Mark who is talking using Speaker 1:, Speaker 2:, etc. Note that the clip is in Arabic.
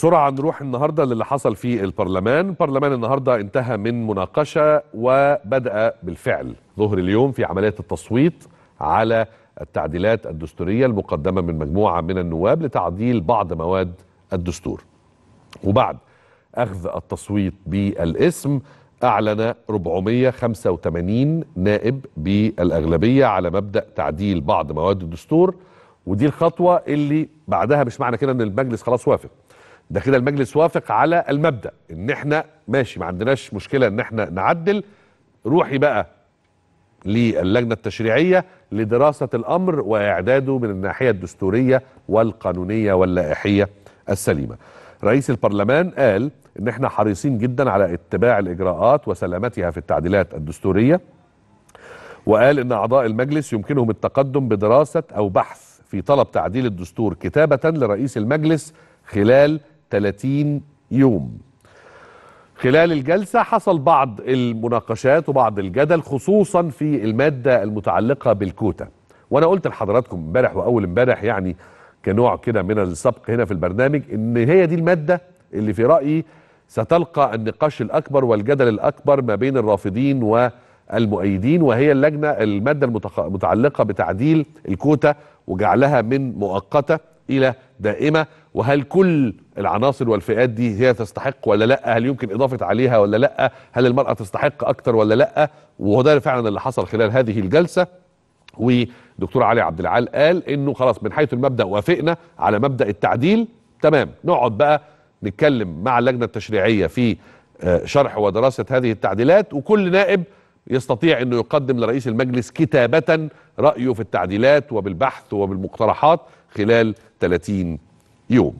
Speaker 1: بسرعة نروح النهاردة للي حصل في البرلمان البرلمان النهاردة انتهى من مناقشة وبدأ بالفعل ظهر اليوم في عملية التصويت على التعديلات الدستورية المقدمة من مجموعة من النواب لتعديل بعض مواد الدستور وبعد أخذ التصويت بالاسم أعلن 485 نائب بالأغلبية على مبدأ تعديل بعض مواد الدستور ودي الخطوة اللي بعدها مش معنى كده أن المجلس خلاص وافق ده كده المجلس وافق على المبدا ان احنا ماشي ما عندناش مشكله ان احنا نعدل روحي بقى للجنه التشريعيه لدراسه الامر واعداده من الناحيه الدستوريه والقانونيه واللائحيه السليمه. رئيس البرلمان قال ان احنا حريصين جدا على اتباع الاجراءات وسلامتها في التعديلات الدستوريه وقال ان اعضاء المجلس يمكنهم التقدم بدراسه او بحث في طلب تعديل الدستور كتابه لرئيس المجلس خلال 30 يوم خلال الجلسة حصل بعض المناقشات وبعض الجدل خصوصا في المادة المتعلقة بالكوتا وانا قلت لحضراتكم امبارح واول امبارح يعني كنوع كده من السبق هنا في البرنامج ان هي دي المادة اللي في رأيي ستلقى النقاش الأكبر والجدل الأكبر ما بين الرافضين والمؤيدين وهي اللجنة المادة المتعلقة بتعديل الكوتا وجعلها من مؤقتة إلى دائمة وهل كل العناصر والفئات دي هي تستحق ولا لا هل يمكن إضافة عليها ولا لا هل المرأة تستحق أكتر ولا لا وهو ده فعلا اللي حصل خلال هذه الجلسة ودكتور علي عبد العال قال انه خلاص من حيث المبدا وافقنا على مبدا التعديل تمام نقعد بقى نتكلم مع اللجنه التشريعيه في آه، شرح ودراسه هذه التعديلات وكل نائب يستطيع انه يقدم لرئيس المجلس كتابه رايه في التعديلات وبالبحث وبالمقترحات خلال 30 Jo